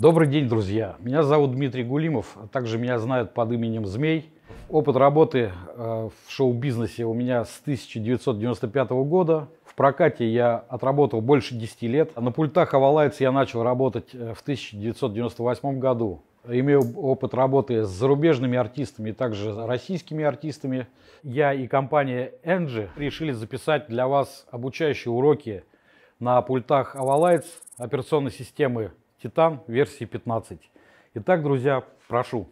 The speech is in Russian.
Добрый день, друзья! Меня зовут Дмитрий Гулимов, а также меня знают под именем Змей. Опыт работы э, в шоу-бизнесе у меня с 1995 года. В прокате я отработал больше 10 лет. А на пультах Avalites я начал работать э, в 1998 году. Имею опыт работы с зарубежными артистами и также российскими артистами. Я и компания Engie решили записать для вас обучающие уроки на пультах Avalites операционной системы Титан версии 15. Итак, друзья, прошу.